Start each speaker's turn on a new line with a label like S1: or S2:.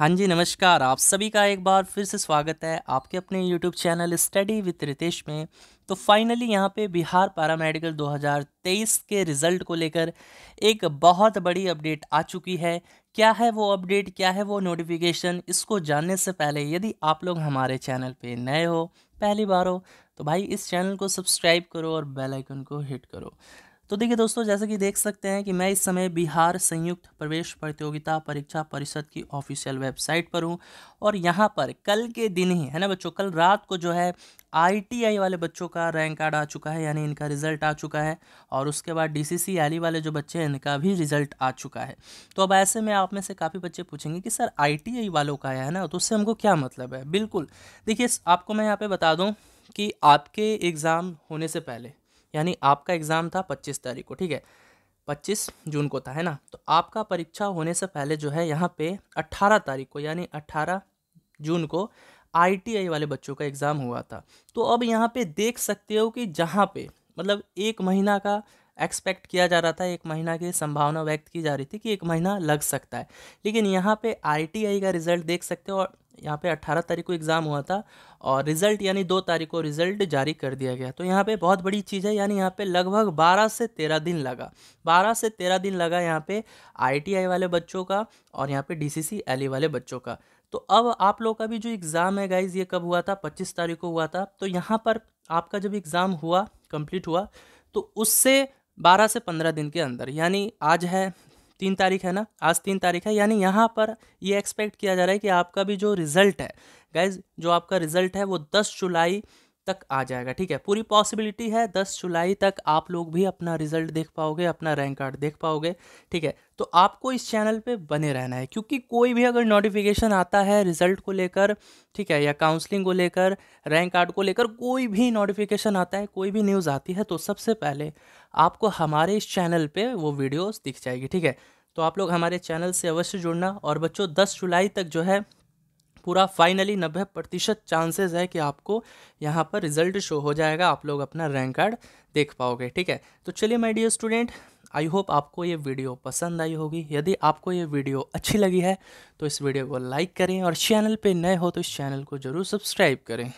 S1: हाँ जी नमस्कार आप सभी का एक बार फिर से स्वागत है आपके अपने YouTube channel study with Ritesh में तो फाइनली यहाँ पे बिहार पैरामेडिकल 2023 के रिज़ल्ट को लेकर एक बहुत बड़ी अपडेट आ चुकी है क्या है वो अपडेट क्या है वो नोटिफिकेशन इसको जानने से पहले यदि आप लोग हमारे चैनल पे नए हो पहली बार हो तो भाई इस चैनल को सब्सक्राइब करो और बेलाइकन को हिट करो तो देखिए दोस्तों जैसे कि देख सकते हैं कि मैं इस समय बिहार संयुक्त प्रवेश प्रतियोगिता परीक्षा परिषद की ऑफिशियल वेबसाइट पर हूँ और यहाँ पर कल के दिन ही है ना बच्चों कल रात को जो है आईटीआई वाले बच्चों का रैंक कार्ड आ चुका है यानी इनका रिजल्ट आ चुका है और उसके बाद डीसीसी सी वाले जो बच्चे हैं इनका भी रिजल्ट आ चुका है तो अब ऐसे में आप में से काफ़ी बच्चे पूछेंगे कि सर आईटीआई वालों का आया है ना तो उससे हमको क्या मतलब है बिल्कुल देखिए आपको मैं यहाँ पर बता दूँ कि आपके एग्ज़ाम होने से पहले यानी आपका एग्ज़ाम था पच्चीस तारीख को ठीक है पच्चीस जून को था है ना तो आपका परीक्षा होने से पहले जो है यहाँ पे अट्ठारह तारीख को यानी अट्ठारह जून को आईटीआई वाले बच्चों का एग्ज़ाम हुआ था तो अब यहाँ पे देख सकते हो कि जहाँ पे मतलब एक महीना का एक्सपेक्ट किया जा रहा था एक महीना की संभावना व्यक्त की जा रही थी कि एक महीना लग सकता है लेकिन यहाँ पे आईटीआई का रिज़ल्ट देख सकते हो और यहाँ पे 18 तारीख को एग्ज़ाम हुआ था और रिज़ल्ट यानी दो तारीख को रिज़ल्ट जारी कर दिया गया तो यहाँ पे बहुत बड़ी चीज़ है यानी यहाँ पे लगभग 12 से 13 दिन लगा 12 से 13 दिन लगा यहाँ पे आईटीआई वाले बच्चों का और यहाँ पे डीसीसी एलई e वाले बच्चों का तो अब आप लोग का भी जो एग्ज़ाम है गाइज़ ये कब हुआ था पच्चीस तारीख को हुआ था तो यहाँ पर आपका जब एग्ज़ाम हुआ कंप्लीट हुआ तो उससे बारह से पंद्रह दिन के अंदर यानी आज है तीन तारीख है ना आज तीन तारीख है यानी यहाँ पर ये एक्सपेक्ट किया जा रहा है कि आपका भी जो रिज़ल्ट है गाइज जो आपका रिज़ल्ट है वो दस जुलाई तक आ जाएगा ठीक है पूरी पॉसिबिलिटी है दस जुलाई तक आप लोग भी अपना रिजल्ट देख पाओगे अपना रैंक कार्ड देख पाओगे ठीक है तो आपको इस चैनल पे बने रहना है क्योंकि कोई भी अगर नोटिफिकेशन आता है रिजल्ट को लेकर ठीक है या काउंसलिंग को लेकर रैंक कार्ड को लेकर कोई भी नोटिफिकेशन आता है कोई भी न्यूज़ आती है तो सबसे पहले आपको हमारे इस चैनल पर वो वीडियोज़ दिख जाएगी ठीक है तो आप लोग हमारे चैनल से अवश्य जुड़ना और बच्चों दस जुलाई तक जो है पूरा फाइनली नब्बे प्रतिशत चांसेस है कि आपको यहाँ पर रिजल्ट शो हो जाएगा आप लोग अपना रैंक कार्ड देख पाओगे ठीक है तो चलिए my dear student I hope आपको ये वीडियो पसंद आई होगी यदि आपको ये वीडियो अच्छी लगी है तो इस वीडियो को लाइक करें और चैनल पे नए हो तो इस चैनल को ज़रूर सब्सक्राइब करें